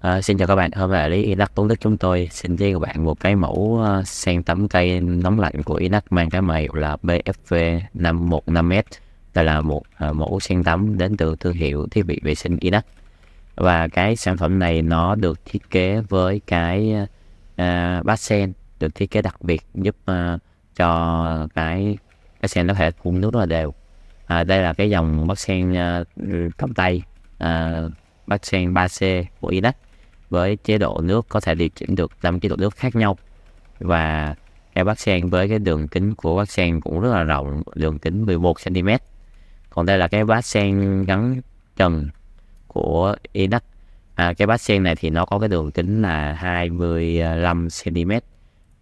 À, xin chào các bạn, hôm nay lý Inac Tốn Đức chúng tôi xin giới các bạn một cái mẫu ờ, sen tắm cây nóng lạnh của Inac mang cái mã hiệu là BFV 515S Đây là một à, mẫu sen tắm đến từ thương hiệu thiết bị vệ sinh Inac Và cái sản phẩm này nó được thiết kế với cái à, bát sen được thiết kế đặc biệt giúp à, cho cái cái sen nó thể phun nước rất là đều à, Đây là cái dòng bát sen à, cầm tay à, bát sen 3C của Inac với chế độ nước có thể điều chỉnh được năm chế độ nước khác nhau và cây bát sen với cái đường kính của bát sen cũng rất là rộng đường kính 11 cm còn đây là cái bát sen gắn trần của Inac à, cái bát sen này thì nó có cái đường kính là 25 cm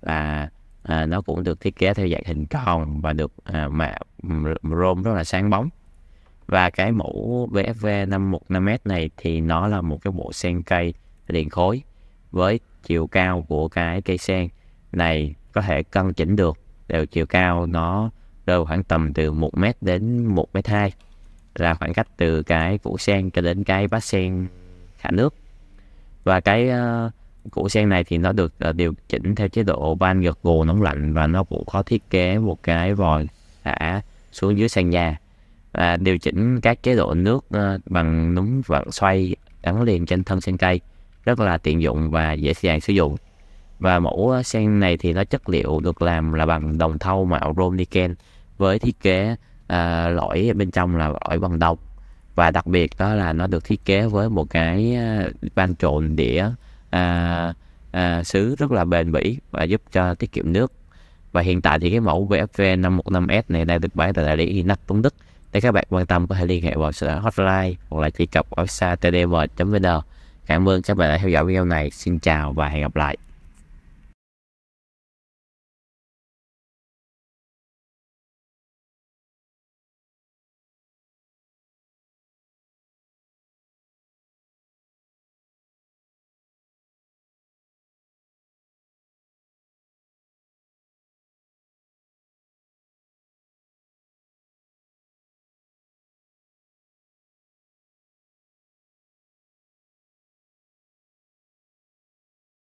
và à, nó cũng được thiết kế theo dạng hình tròn và được à, mà rôm rất là sáng bóng và cái mẫu BFV 515m này thì nó là một cái bộ sen cây liền khối với chiều cao của cái cây sen này có thể cân chỉnh được đều chiều cao nó rơi khoảng tầm từ 1 mét đến 1 mét 2 là khoảng cách từ cái củ sen cho đến cái bát sen thả nước và cái uh, củ sen này thì nó được uh, điều chỉnh theo chế độ ban gật gù nóng lạnh và nó cũng có thiết kế một cái vòi thả xuống dưới sàn nhà và điều chỉnh các chế độ nước uh, bằng núm vặn xoay gắn liền trên thân sen cây rất là tiện dụng và dễ dàng sử dụng và mẫu sen này thì nó chất liệu được làm là bằng đồng thau mạo chrome nickel với thiết kế à, lõi bên trong là lõi bằng đồng và đặc biệt đó là nó được thiết kế với một cái à, van trộn đĩa à, à, sứ rất là bền bỉ và giúp cho tiết kiệm nước và hiện tại thì cái mẫu VFV 515S này đang được bán tại đại lý Inac Tuấn Đức nếu các bạn quan tâm có thể liên hệ vào sở hotline hoặc là truy cập website tdm.vn Cảm ơn các bạn đã theo dõi video này. Xin chào và hẹn gặp lại.